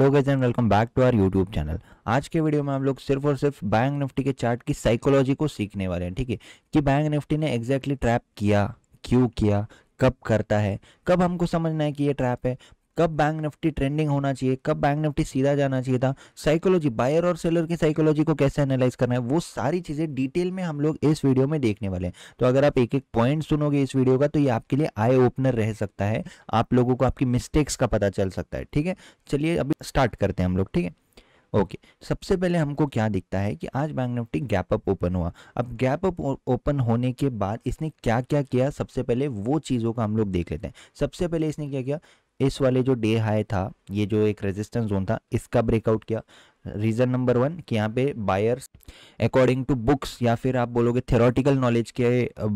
Hello guys and welcome back to our YouTube channel आज के video में हम लोग सिर्फ और सिर्फ बैंक निफ्टी के चार्ट की साइकोलॉजी को सीखने वाले हैं ठीक है कि बैंक निफ्टी ने एग्जैक्टली exactly ट्रैप किया क्यों किया कब करता है कब हमको समझना है कि ये ट्रैप है कब बैंक निफ्टी ट्रेंडिंग होना चाहिए कब बैंक निफ्टी सीधा जाना चाहिए था साइकोलॉजी बायर और सेलर की साइकोलॉजी को कैसे एनालाइज करना है वो सारी चीज़ें डिटेल में हम लोग इस वीडियो में देखने वाले हैं तो अगर आप एक एक पॉइंट सुनोगे इस वीडियो का तो ये आपके लिए आई ओपनर रह सकता है आप लोगों को आपकी मिस्टेक्स का पता चल सकता है ठीक है चलिए अभी स्टार्ट करते हैं हम लोग ठीक है ओके okay. सबसे पहले हमको क्या दिखता है कि आज bank Nifty gap up open हुआ अब गैप अप ओपन होने के बाद इसने क्या क्या किया सबसे पहले वो चीज़ों का हम लोग देख लेते हैं सबसे पहले इसने क्या किया इस वाले जो डे हाई था ये जो एक रेजिस्टेंस जोन था इसका ब्रेकआउट किया रीजन नंबर वन कि यहाँ पे बायर्स अकॉर्डिंग टू बुक्स या फिर आप बोलोगे थेरोटिकल नॉलेज के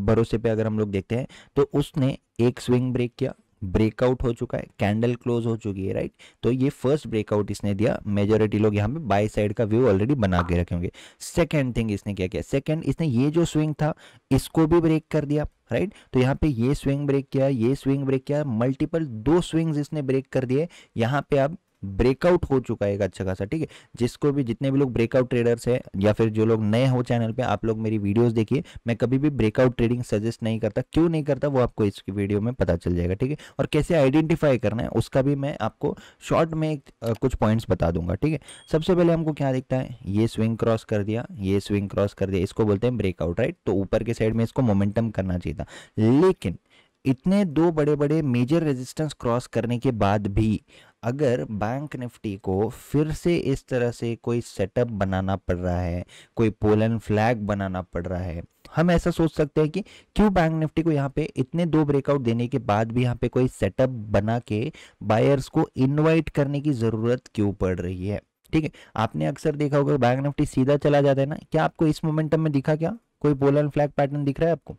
भरोसे पे अगर हम लोग देखते हैं तो उसने एक स्विंग ब्रेक किया ब्रेकआउट हो चुका है कैंडल क्लोज हो चुकी है राइट तो ये फर्स्ट ब्रेकआउट इसने दिया मेजोरिटी लोग यहाँ पे बाई साइड का व्यू ऑलरेडी बना के रखेंगे सेकेंड थिंग इसने क्या किया सेकेंड इसने ये जो स्विंग था इसको भी ब्रेक कर दिया राइट right? तो यहाँ पे ये स्विंग ब्रेक किया ये स्विंग ब्रेक किया मल्टीपल दो स्विंग्स इसने ब्रेक कर दिए यहाँ पे आप ब्रेकआउट हो चुका है एक अच्छा खासा ठीक है जिसको भी जितने भी लोग ब्रेकआउट ट्रेडर्स है या फिर जो लोग नए हो चैनल पे आप लोग मेरी वीडियोस देखिए मैं कभी भी ब्रेकआउट ट्रेडिंग सजेस्ट नहीं करता क्यों नहीं करता वो आपको इस वीडियो में पता चल जाएगा ठीक है और कैसे आइडेंटिफाई करना है उसका भी मैं आपको शॉर्ट में एक, आ, कुछ पॉइंट्स बता दूंगा ठीक है सबसे पहले हमको क्या दिखता है ये स्विंग क्रॉस कर दिया ये स्विंग क्रॉस कर दिया इसको बोलते हैं ब्रेकआउट राइट तो ऊपर के साइड में इसको मोमेंटम करना चाहिए था लेकिन इतने दो बड़े बड़े मेजर रेजिस्टेंस क्रॉस करने के बाद भी अगर बैंक निफ्टी को फिर से इस तरह से कोई सेटअप बनाना पड़ रहा है कोई पोलन फ्लैग बनाना पड़ रहा है हम ऐसा सोच सकते हैं कि क्यों बैंक निफ्टी को यहाँ पे इतने दो ब्रेकआउट देने के बाद भी यहाँ पे कोई सेटअप बना के बायर्स को इनवाइट करने की ज़रूरत क्यों पड़ रही है ठीक है आपने अक्सर देखा होगा बैंक निफ्टी सीधा चला जाता है ना क्या आपको इस मोमेंटम में दिखा क्या कोई पोलन फ्लैग पैटर्न दिख रहा है आपको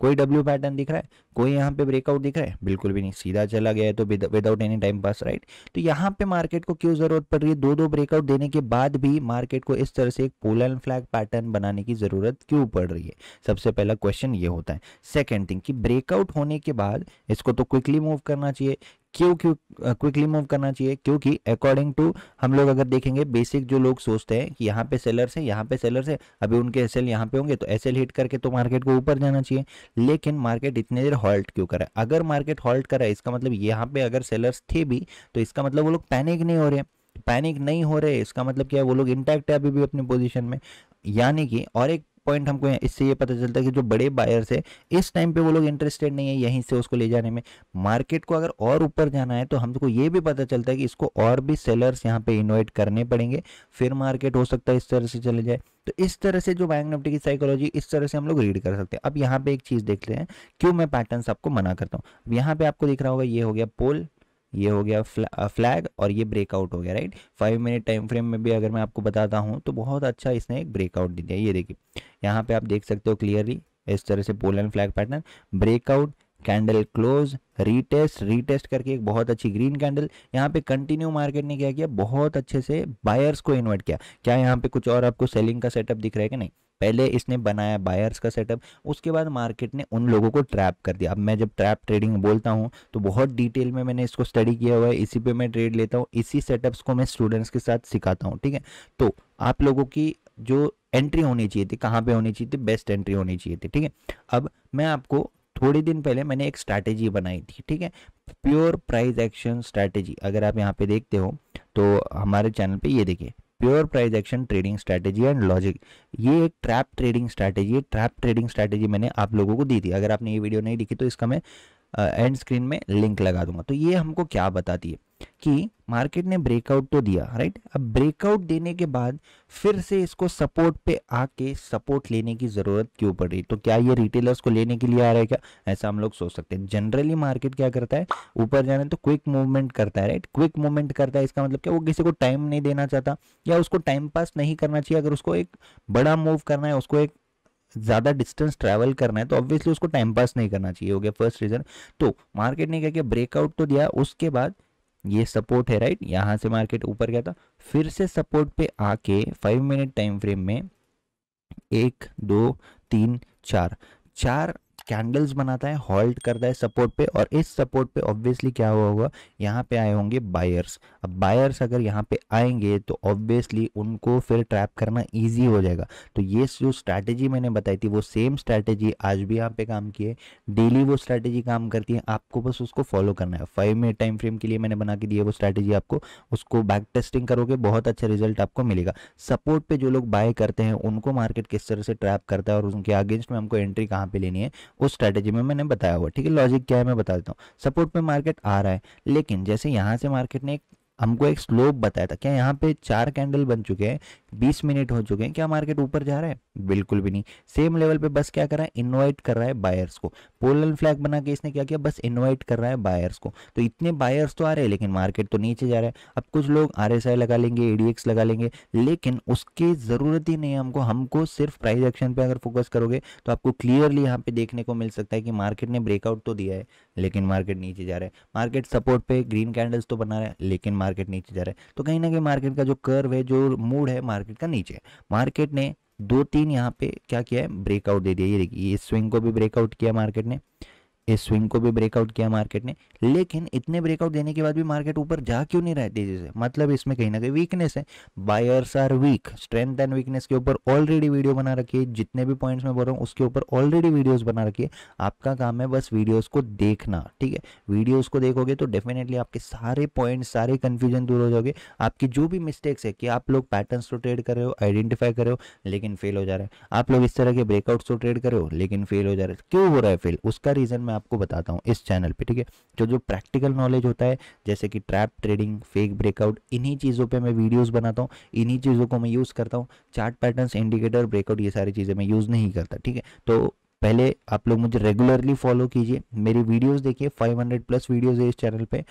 कोई डब्ल्यू पैटर्न दिख रहा है कोई यहाँ पे ब्रेकआउट दिख रहा है बिल्कुल भी नहीं सीधा चला गया है तो without any time pass right तो यहाँ पे मार्केट को क्यों जरूरत पड़ रही है दो दो ब्रेकआउट देने के बाद भी मार्केट को इस तरह से एक पोल एंड फ्लैग पैटर्न बनाने की जरूरत क्यों पड़ रही है सबसे पहला क्वेश्चन ये होता है सेकेंड थिंग कि ब्रेकआउट होने के बाद इसको तो क्विकली मूव करना चाहिए क्यों क्यों क्विकली मूव करना चाहिए क्योंकि अकॉर्डिंग टू हम लोग अगर देखेंगे बेसिक जो लोग सोचते हैं कि यहाँ पे सेलर्स हैं यहाँ पे सेलर्स हैं अभी उनके एस एल यहाँ पे होंगे तो एस एल हिट करके तो मार्केट को ऊपर जाना चाहिए लेकिन मार्केट इतने देर हॉल्ट क्यों करा अगर मार्केट हॉल्ट करा इसका मतलब यहाँ पे अगर सेलर्स थे भी तो इसका मतलब वो लोग पैनिक नहीं हो रहे पैनिक नहीं हो रहे इसका मतलब क्या है वो लोग इंटैक्ट है अभी भी अपने पोजिशन में यानी कि और एक पॉइंट हमको इससे ये पता चलता है कि जो बड़े बायर्स है इस टाइम पे वो लोग इंटरेस्टेड नहीं है यहीं से उसको ले जाने में मार्केट को अगर और ऊपर जाना है तो हमको ये भी पता चलता है कि इसको और भी सेलर्स यहाँ पे इन्वाइट करने पड़ेंगे फिर मार्केट हो सकता है इस तरह से चले जाए तो इस तरह से जो बैंक निफ्टी की साइकोलॉजी इस तरह से हम लोग रीड कर सकते हैं अब यहाँ पे एक चीज़ देखते हैं क्यों मैं पैटर्न आपको मना करता हूँ यहाँ पे आपको दिख रहा होगा ये हो गया पोल ये हो गया फ्लैग और ये ब्रेकआउट हो गया right five minute time frame में भी अगर मैं आपको बताता हूँ तो बहुत अच्छा इसने एक ब्रेकआउट दे दिया ये देखिए यहाँ पे आप देख सकते हो क्लियरली इस तरह से pole and flag pattern breakout candle close retest retest करके एक बहुत अच्छी ग्रीन कैंडल यहाँ पे कंटिन्यू मार्केट ने क्या किया बहुत अच्छे से बायर्स को इन्वर्ट किया क्या यहाँ पे कुछ और आपको सेलिंग का सेटअप दिख रहा है कि नहीं पहले इसने बनाया बायर्स का सेटअप उसके बाद मार्केट ने उन लोगों को ट्रैप कर दिया अब मैं जब ट्रैप ट्रेडिंग बोलता हूँ तो बहुत डिटेल में मैंने इसको स्टडी किया हुआ है इसी पे मैं ट्रेड लेता हूँ इसी सेटअप्स को मैं स्टूडेंट्स के साथ सिखाता हूँ ठीक है तो आप लोगों की जो एंट्री होनी चाहिए थी कहाँ पे होनी चाहिए थी बेस्ट एंट्री होनी चाहिए थी ठीक है अब मैं आपको थोड़े दिन पहले मैंने एक स्ट्रैटेजी बनाई थी ठीक है प्योर प्राइस एक्शन स्ट्रैटेजी अगर आप यहाँ पे देखते हो तो हमारे चैनल पे ये देखिए pure price action trading strategy and logic ये एक ट्रैप ट्रेडिंग स्ट्रैटेजी है ट्रैप ट्रेडिंग स्ट्रैटेजी मैंने आप लोगों को दी थी अगर आपने ये वीडियो नहीं देखी तो इसका मैं एंड स्क्रीन में लिंक लगा दूंगा तो ये हमको क्या बताती है कि मार्केट ने ब्रेकआउट तो दिया राइट अब ब्रेकआउट देने के बाद फिर से इसको सपोर्ट पे आके सपोर्ट लेने की ज़रूरत क्यों पड़ रही तो क्या ये रिटेलर्स को लेने के लिए आ रहा है क्या ऐसा हम लोग सोच सकते हैं जनरली मार्केट क्या करता है ऊपर जाने तो क्विक मूवमेंट करता है राइट क्विक मूवमेंट करता है इसका मतलब क्या वो किसी को टाइम नहीं देना चाहता या उसको टाइम पास नहीं करना चाहिए अगर उसको एक बड़ा मूव करना है उसको एक ज़्यादा डिस्टेंस ट्रैवल करना है तो ऑब्वियसली उसको टाइम पास नहीं करना चाहिए हो गया फर्स्ट रीज़न तो मार्केट ने क्या किया ब्रेकआउट तो दिया उसके बाद ये सपोर्ट है राइट यहां से मार्केट ऊपर गया था फिर से सपोर्ट पे आके फाइव मिनट टाइम फ्रेम में एक दो तीन चार चार कैंडल्स बनाता है हॉल्ट करता है सपोर्ट पे और इस सपोर्ट पे ऑब्वियसली क्या हुआ होगा यहाँ पे आए होंगे बायर्स अब बायर्स अगर यहाँ पे आएंगे तो ऑब्वियसली उनको फिर ट्रैप करना ईजी हो जाएगा तो ये जो स्ट्रैटेजी मैंने बताई थी वो सेम स्ट्रैटेजी आज भी यहाँ पे काम की है डेली वो स्ट्रैटेजी काम करती है आपको बस उसको फॉलो करना है फाइव मिनट टाइम फ्रेम के लिए मैंने बना के दिया वो स्ट्रैटेजी आपको उसको बैक टेस्टिंग करोगे बहुत अच्छा रिजल्ट आपको मिलेगा सपोर्ट पे जो लोग बाय करते हैं उनको मार्केट किस तरह से ट्रैप करता है और उनके अगेंस्ट में हमको एंट्री कहाँ पर लेनी है उस स्ट्रेटेजी में मैंने बताया हुआ ठीक है लॉजिक क्या है मैं बता देता हूँ सपोर्ट पे मार्केट आ रहा है लेकिन जैसे यहाँ से मार्केट ने एक हमको एक स्लोप बताया था क्या यहाँ पे चार कैंडल बन चुके हैं बीस मिनट हो चुके हैं क्या मार्केट ऊपर जा रहा है बिल्कुल भी नहीं सेम लेवल पे बस क्या कर रहा है इनवाइट कर रहा है बायर्स को पोलन फ्लैग बना के इसने क्या किया बस इनवाइट कर रहा है बायर्स को तो इतने बायर्स तो आ रहे हैं लेकिन मार्केट तो नीचे जा रहा है अब कुछ लोग आर लगा लेंगे एडीएक्स लगा लेंगे लेकिन उसकी ज़रूरत ही नहीं है हमको हमको सिर्फ प्राइस एक्शन पे अगर फोकस करोगे तो आपको क्लियरली यहाँ पे देखने को मिल सकता है कि मार्केट ने ब्रेकआउट तो दिया है लेकिन मार्केट नीचे जा रहा है मार्केट सपोर्ट पे ग्रीन कैंडल्स तो बना रहा है लेकिन मार्केट नीचे जा रहा है तो कहीं ना कहीं मार्केट का जो कर्व है जो मूड है मार्केट का नीचे मार्केट ने दो तीन यहाँ पे क्या किया है ब्रेकआउट दे दिया ये देखिए ये स्विंग को भी ब्रेकआउट किया मार्केट ने इस स्विंग को भी ब्रेकआउट किया मार्केट ने लेकिन इतने ब्रेकआउट देने के बाद भी मार्केट ऊपर जा क्यों नहीं रहा तेजी से मतलब इसमें कहीं ना कहीं वीकनेस है buyers are weak strength and weakness के ऊपर ऑलरेडी वीडियो बना रखी है जितने भी पॉइंट्स मैं बोल रहा हूँ उसके ऊपर ऑलरेडी वीडियोज बना रखी है आपका काम है बस वीडियोज को देखना ठीक है वीडियोज को देखोगे तो डेफिनेटली आपके सारे पॉइंट सारे कन्फ्यूजन दूर हो जाओगे आपकी जो भी मिस्टेक्स है कि आप लोग पैटर्न तो ट्रेड कर रहे हो आइडेंटिफाई कर रहे हो लेकिन फेल हो जा रहा है आप लोग इस तरह के ब्रेकआउट्स तो ट्रेड कर रहे हो लेकिन फेल हो जा रहे हो क्यों हो रहा है फेल उसका रीजन मैं आपको बताता हूँ इस चैनल पे ठीक है जो जो प्रैक्टिकल नॉलेज होता है जैसे कि ट्रैप ट्रेडिंग फेक ब्रेकआउट इन्हीं चीज़ों पे मैं वीडियोस बनाता हूँ इन्हीं चीज़ों को मैं यूज़ करता हूँ चार्ट पैटर्न्स इंडिकेटर ब्रेकआउट ये सारी चीज़ें मैं यूज़ नहीं करता ठीक है तो पहले आप लोग मुझे रेगुलरली फॉलो कीजिए मेरी वीडियोज़ देखिए फाइव प्लस वीडियोज़ है इस चैनल पर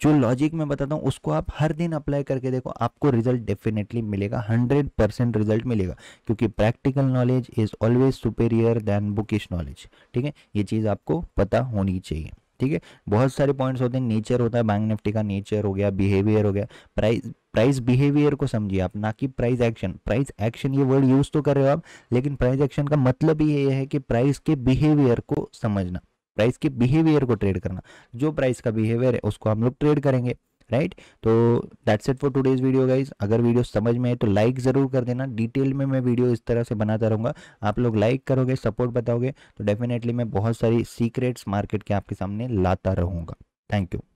जो लॉजिक मैं बताता हूँ उसको आप हर दिन अप्लाई करके देखो आपको रिजल्ट डेफिनेटली मिलेगा हंड्रेड परसेंट रिजल्ट मिलेगा क्योंकि practical knowledge is always superior than bookish knowledge ठीक है ये चीज़ आपको पता होनी चाहिए ठीक है बहुत सारे पॉइंट्स होते हैं नेचर होता है बैंक निफ्टी का नेचर हो गया बिहेवियर हो गया प्राइस प्राइस बिहेवियर को समझिए आप ना कि प्राइस एक्शन प्राइस एक्शन ये वर्ड यूज़ तो कर रहे हो आप लेकिन प्राइस एक्शन का मतलब ही ये है कि प्राइस के बिहेवियर को समझना प्राइस के बिहेवियर को ट्रेड करना जो प्राइस का बिहेवियर है उसको हम लोग ट्रेड करेंगे राइट तो that's it for today's video guys अगर वीडियो समझ में आए तो लाइक ज़रूर कर देना डिटेल में मैं वीडियो इस तरह से बनाता रहूंगा आप लोग लाइक करोगे सपोर्ट बताओगे तो डेफिनेटली मैं बहुत सारी सीक्रेट्स मार्केट के आपके सामने लाता रहूंगा थैंक यू